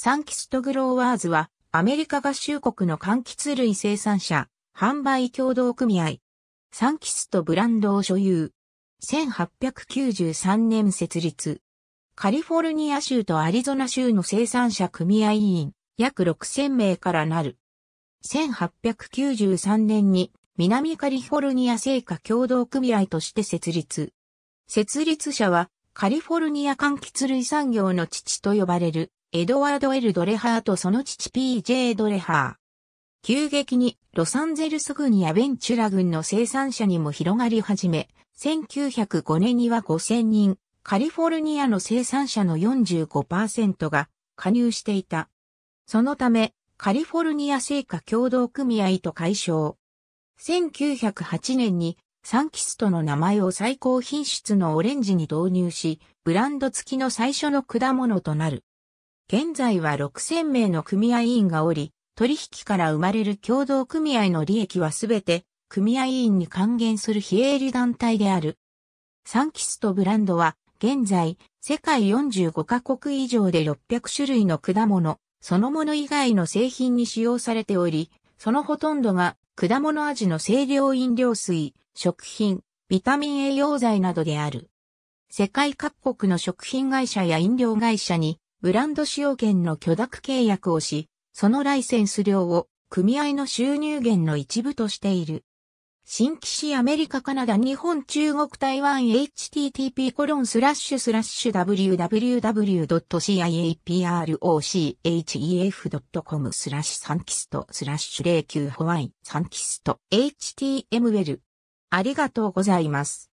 サンキストグローワーズは、アメリカ合衆国の柑橘類生産者、販売協同組合。サンキストブランドを所有。1893年設立。カリフォルニア州とアリゾナ州の生産者組合員、約6000名からなる。1893年に南カリフォルニア製菓協同組合として設立。設立者はカリフォルニア柑橘類産業の父と呼ばれるエドワード・エル・ドレハーとその父 P.J. ドレハー。急激にロサンゼルス軍やベンチュラ軍の生産者にも広がり始め、1905年には5000人、カリフォルニアの生産者の45%が加入していた。そのため、カリフォルニア製菓共同組合と解消。1908年にサンキストの名前を最高品質のオレンジに導入し、ブランド付きの最初の果物となる。現在は6000名の組合員がおり、取引から生まれる共同組合の利益はすべて組合員に還元する非営利団体である。サンキストブランドは現在世界45カ国以上で600種類の果物、そのもの以外の製品に使用されており、そのほとんどが果物味の清涼飲料水、食品、ビタミン栄養剤などである。世界各国の食品会社や飲料会社にブランド使用権の許諾契約をし、そのライセンス料を組合の収入源の一部としている。新規市アメリカカナダ日本中国台湾 http コロンスラッシュスラッシュ www.ciaprochef.com スラッシュサンキストスラッシュ09ホワイサンキスト html ありがとうございます。